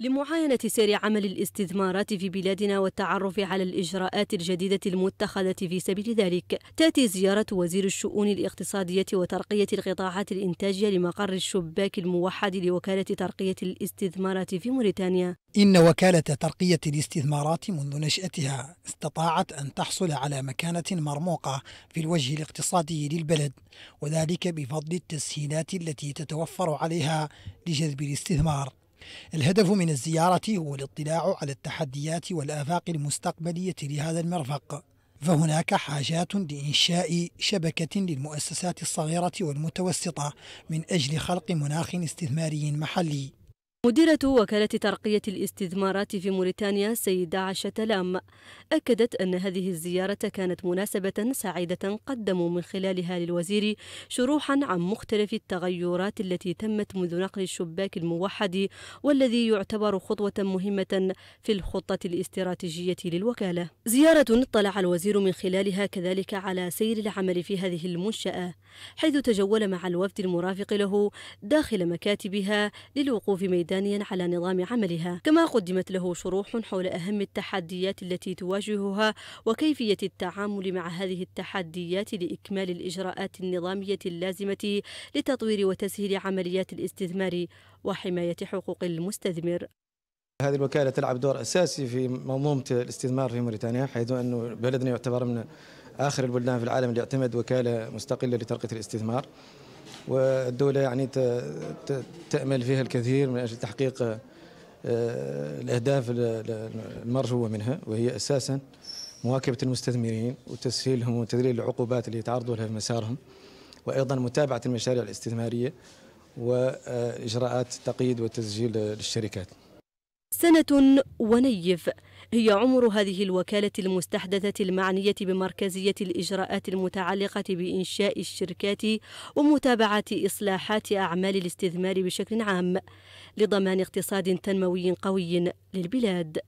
لمعاينة سير عمل الاستثمارات في بلادنا والتعرف على الإجراءات الجديدة المتخذة في سبيل ذلك تأتي زيارة وزير الشؤون الاقتصادية وترقية القطاعات الإنتاجية لمقر الشباك الموحد لوكالة ترقية الاستثمارات في موريتانيا إن وكالة ترقية الاستثمارات منذ نشأتها استطاعت أن تحصل على مكانة مرموقة في الوجه الاقتصادي للبلد وذلك بفضل التسهيلات التي تتوفر عليها لجذب الاستثمار الهدف من الزيارة هو الاطلاع على التحديات والآفاق المستقبلية لهذا المرفق فهناك حاجات لإنشاء شبكة للمؤسسات الصغيرة والمتوسطة من أجل خلق مناخ استثماري محلي مديرة وكالة ترقية الاستثمارات في موريتانيا السيدة عشا تلام أكدت أن هذه الزيارة كانت مناسبة سعيدة قدموا من خلالها للوزير شروحا عن مختلف التغيرات التي تمت منذ نقل الشباك الموحد والذي يعتبر خطوة مهمة في الخطة الاستراتيجية للوكالة زيارة اطلع الوزير من خلالها كذلك على سير العمل في هذه المنشأة حيث تجول مع الوفد المرافق له داخل مكاتبها للوقوف ميدان ميدانيا على نظام عملها كما قدمت له شروح حول أهم التحديات التي تواجهها وكيفية التعامل مع هذه التحديات لإكمال الإجراءات النظامية اللازمة لتطوير وتسهيل عمليات الاستثمار وحماية حقوق المستثمر هذه الوكالة تلعب دور أساسي في منظومة الاستثمار في موريتانيا حيث أن بلدنا يعتبر من آخر البلدان في العالم اللي يعتمد وكالة مستقلة لترقية الاستثمار والدولة يعني تأمل فيها الكثير من أجل تحقيق آه، الأهداف المرجوة منها وهي أساسا مواكبة المستثمرين وتسهيلهم وتذليل العقوبات اللي يتعرضوا لها في مسارهم وأيضا متابعة المشاريع الاستثمارية وإجراءات تقييد وتسجيل للشركات سنة ونيف هي عمر هذه الوكالة المستحدثة المعنية بمركزية الإجراءات المتعلقة بإنشاء الشركات ومتابعة إصلاحات أعمال الاستثمار بشكل عام لضمان اقتصاد تنموي قوي للبلاد